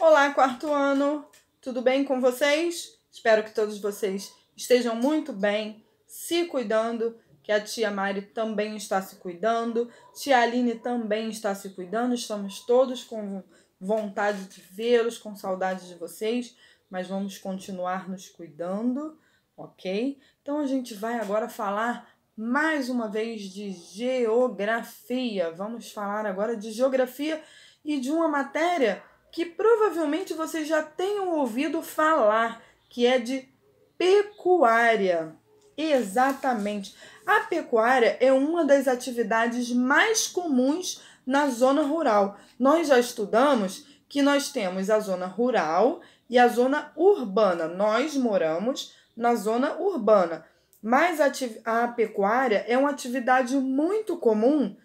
Olá, quarto ano, tudo bem com vocês? Espero que todos vocês estejam muito bem, se cuidando, que a tia Mari também está se cuidando, tia Aline também está se cuidando, estamos todos com vontade de vê-los, com saudade de vocês, mas vamos continuar nos cuidando, ok? Então a gente vai agora falar mais uma vez de geografia. Vamos falar agora de geografia e de uma matéria que provavelmente vocês já tenham ouvido falar, que é de pecuária. Exatamente. A pecuária é uma das atividades mais comuns na zona rural. Nós já estudamos que nós temos a zona rural e a zona urbana. Nós moramos na zona urbana, mas a pecuária é uma atividade muito comum.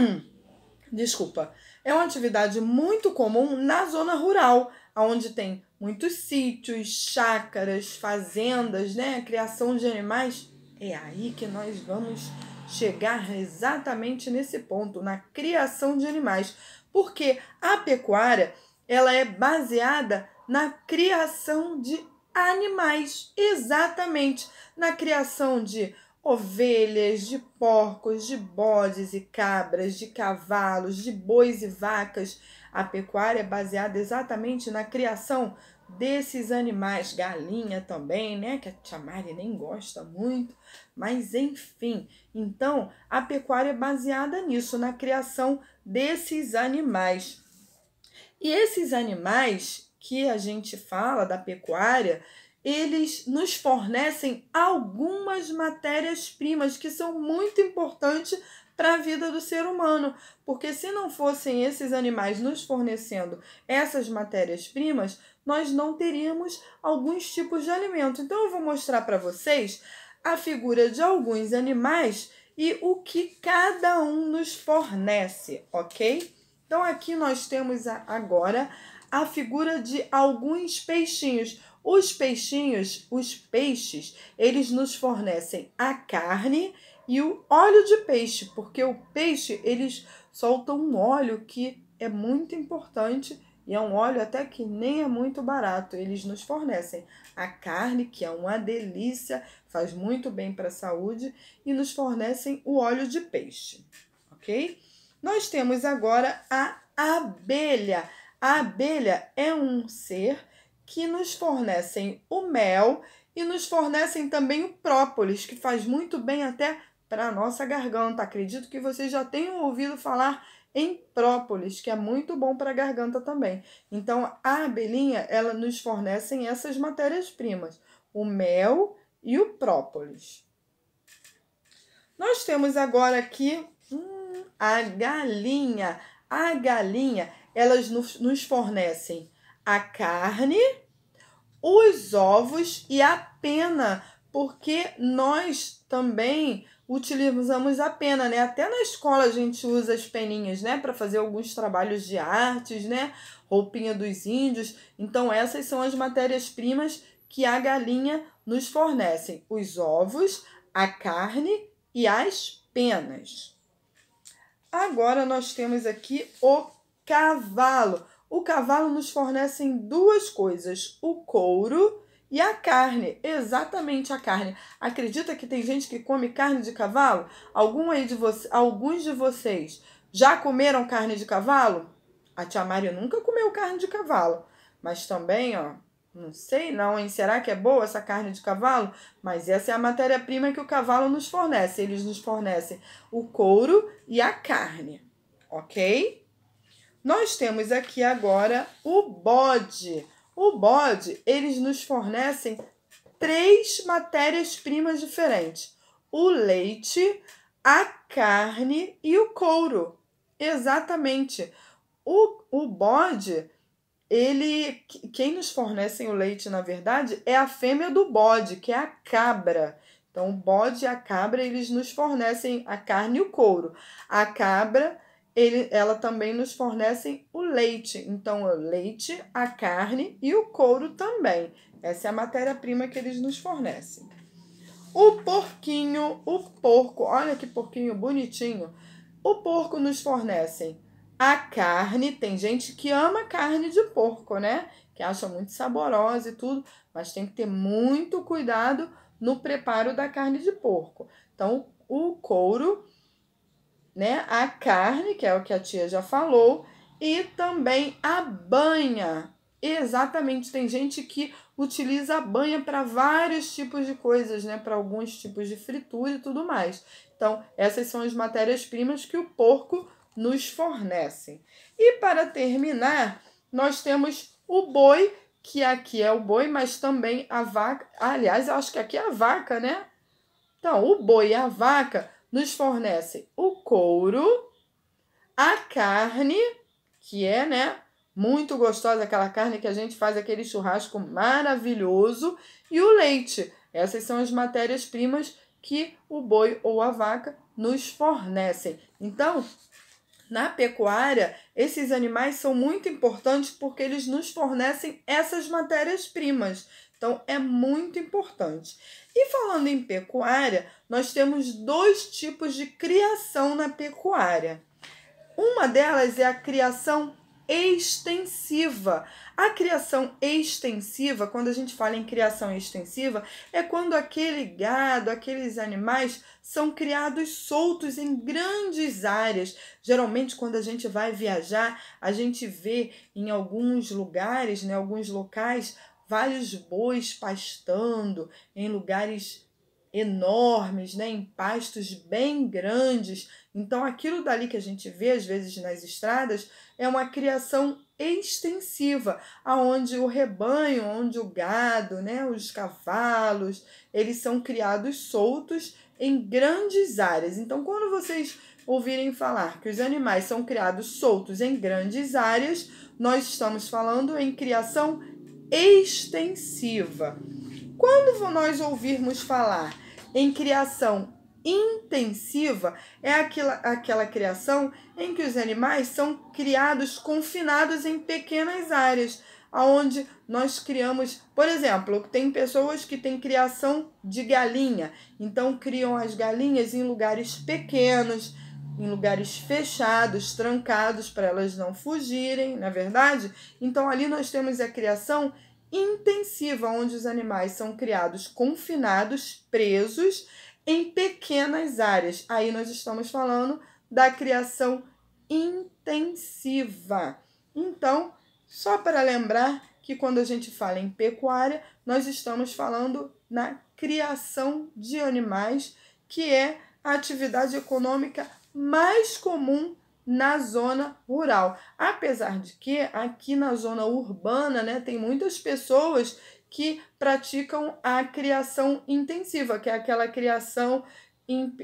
Desculpa, é uma atividade muito comum na zona rural, onde tem muitos sítios, chácaras, fazendas, né? A criação de animais. É aí que nós vamos chegar exatamente nesse ponto, na criação de animais, porque a pecuária ela é baseada na criação de animais, exatamente na criação de ovelhas, de porcos, de bodes e cabras, de cavalos, de bois e vacas. A pecuária é baseada exatamente na criação desses animais, galinha também, né, que a tia nem gosta muito, mas enfim. Então, a pecuária é baseada nisso, na criação desses animais. E esses animais que a gente fala da pecuária, eles nos fornecem algumas matérias-primas que são muito importantes para a vida do ser humano, porque se não fossem esses animais nos fornecendo essas matérias-primas, nós não teríamos alguns tipos de alimento. Então eu vou mostrar para vocês a figura de alguns animais e o que cada um nos fornece, ok? Então aqui nós temos agora a figura de alguns peixinhos. Os peixinhos, os peixes, eles nos fornecem a carne e o óleo de peixe, porque o peixe eles soltam um óleo que é muito importante e é um óleo até que nem é muito barato. Eles nos fornecem a carne, que é uma delícia, faz muito bem para a saúde, e nos fornecem o óleo de peixe, ok? Nós temos agora a abelha. A abelha é um ser que nos fornecem o mel e nos fornecem também o própolis, que faz muito bem até para a nossa garganta. Acredito que vocês já tenham ouvido falar em própolis, que é muito bom para a garganta também. Então, a abelhinha, ela nos fornecem essas matérias-primas, o mel e o própolis. Nós temos agora aqui hum, a galinha. A galinha, elas nos fornecem a carne, os ovos e a pena, porque nós também utilizamos a pena, né? Até na escola a gente usa as peninhas, né, para fazer alguns trabalhos de artes, né? Roupinha dos índios. Então essas são as matérias-primas que a galinha nos fornece: os ovos, a carne e as penas. Agora nós temos aqui o cavalo. O cavalo nos fornece duas coisas: o couro e a carne, exatamente a carne. Acredita que tem gente que come carne de cavalo? Algum aí de você, alguns de vocês já comeram carne de cavalo? A tia Maria nunca comeu carne de cavalo, mas também, ó, não sei não, hein? Será que é boa essa carne de cavalo? Mas essa é a matéria-prima que o cavalo nos fornece. Eles nos fornecem o couro e a carne, ok? Nós temos aqui agora o bode. O bode, eles nos fornecem três matérias-primas diferentes: o leite, a carne e o couro. Exatamente. O, o bode, ele. Quem nos fornece o leite, na verdade, é a fêmea do bode, que é a cabra. Então, o bode e a cabra, eles nos fornecem a carne e o couro. A cabra ele, ela também nos fornece o leite. Então, o leite, a carne e o couro também. Essa é a matéria-prima que eles nos fornecem. O porquinho, o porco, olha que porquinho bonitinho. O porco nos fornece a carne. Tem gente que ama carne de porco, né? Que acha muito saborosa e tudo, mas tem que ter muito cuidado no preparo da carne de porco. Então, o couro né? A carne, que é o que a tia já falou, e também a banha. Exatamente, tem gente que utiliza a banha para vários tipos de coisas, né? Para alguns tipos de fritura e tudo mais. Então, essas são as matérias-primas que o porco nos fornece. E para terminar, nós temos o boi, que aqui é o boi, mas também a vaca. Aliás, eu acho que aqui é a vaca, né? Então, o boi e a vaca nos fornece o couro, a carne, que é, né, muito gostosa aquela carne que a gente faz aquele churrasco maravilhoso, e o leite. Essas são as matérias-primas que o boi ou a vaca nos fornecem. Então, na pecuária, esses animais são muito importantes porque eles nos fornecem essas matérias-primas. Então é muito importante. E falando em pecuária, nós temos dois tipos de criação na pecuária. Uma delas é a criação extensiva. A criação extensiva, quando a gente fala em criação extensiva, é quando aquele gado, aqueles animais são criados soltos em grandes áreas. Geralmente, quando a gente vai viajar, a gente vê em alguns lugares, em né, alguns locais, vários bois pastando em lugares enormes, né, em pastos bem grandes. Então, aquilo dali que a gente vê às vezes nas estradas é uma criação extensiva, aonde o rebanho, onde o gado, né, os cavalos, eles são criados soltos em grandes áreas. Então, quando vocês ouvirem falar que os animais são criados soltos em grandes áreas, nós estamos falando em criação extensiva. Quando nós ouvirmos falar em criação intensiva, é aquela, aquela criação em que os animais são criados confinados em pequenas áreas, aonde nós criamos, por exemplo, tem pessoas que têm criação de galinha, então criam as galinhas em lugares pequenos em lugares fechados, trancados, para elas não fugirem, na é verdade? Então ali nós temos a criação intensiva, onde os animais são criados confinados, presos, em pequenas áreas. Aí nós estamos falando da criação intensiva. Então, só para lembrar que quando a gente fala em pecuária, nós estamos falando na criação de animais, que é a atividade econômica mais comum na zona rural. Apesar de que aqui na zona urbana, né, tem muitas pessoas que praticam a criação intensiva, que é aquela criação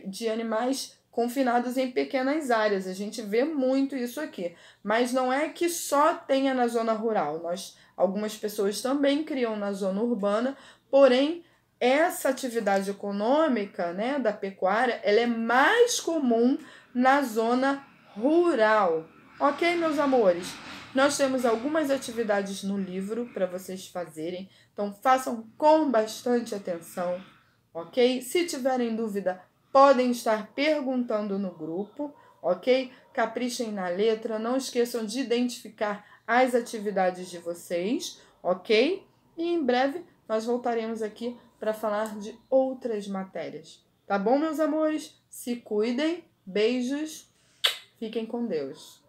de animais confinados em pequenas áreas. A gente vê muito isso aqui, mas não é que só tenha na zona rural. Nós algumas pessoas também criam na zona urbana, porém essa atividade econômica, né, da pecuária, ela é mais comum na zona rural. Ok, meus amores? Nós temos algumas atividades no livro para vocês fazerem, então façam com bastante atenção, ok? Se tiverem dúvida, podem estar perguntando no grupo, ok? Caprichem na letra, não esqueçam de identificar as atividades de vocês, ok? E em breve nós voltaremos aqui para falar de outras matérias. Tá bom, meus amores? Se cuidem! Beijos, fiquem com Deus.